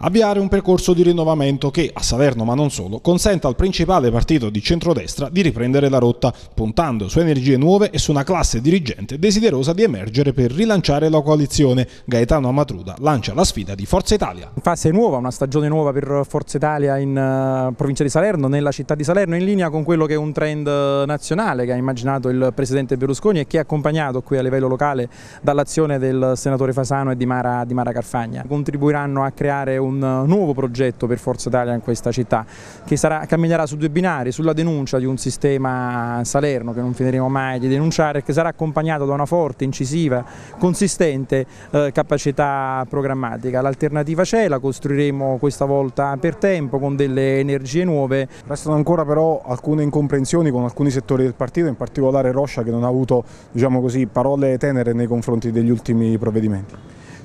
Avviare un percorso di rinnovamento che, a Salerno ma non solo, consenta al principale partito di centrodestra di riprendere la rotta, puntando su energie nuove e su una classe dirigente desiderosa di emergere per rilanciare la coalizione. Gaetano Amatruda lancia la sfida di Forza Italia. In fase nuova, una stagione nuova per Forza Italia in eh, provincia di Salerno, nella città di Salerno, in linea con quello che è un trend eh, nazionale che ha immaginato il presidente Berlusconi e che è accompagnato qui a livello locale dall'azione del senatore Fasano e di Mara, di Mara Carfagna. Contribuiranno a creare un un nuovo progetto per Forza Italia in questa città che sarà, camminerà su due binari, sulla denuncia di un sistema Salerno che non finiremo mai di denunciare e che sarà accompagnato da una forte, incisiva, consistente eh, capacità programmatica. L'alternativa c'è, la costruiremo questa volta per tempo con delle energie nuove. Restano ancora però alcune incomprensioni con alcuni settori del partito, in particolare Roscia che non ha avuto diciamo così, parole tenere nei confronti degli ultimi provvedimenti.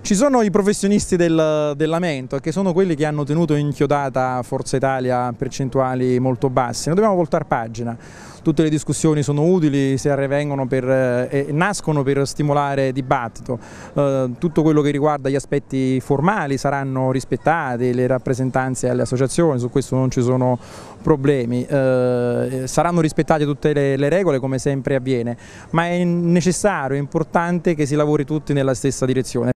Ci sono i professionisti del, del, lamento che sono quelli che hanno tenuto inchiodata Forza Italia a percentuali molto basse, noi dobbiamo voltare pagina. Tutte le discussioni sono utili se arrevengono per, eh, nascono per stimolare dibattito, eh, tutto quello che riguarda gli aspetti formali saranno rispettati, le rappresentanze alle associazioni, su questo non ci sono problemi, eh, saranno rispettate tutte le, le regole come sempre avviene, ma è necessario, è importante che si lavori tutti nella stessa direzione.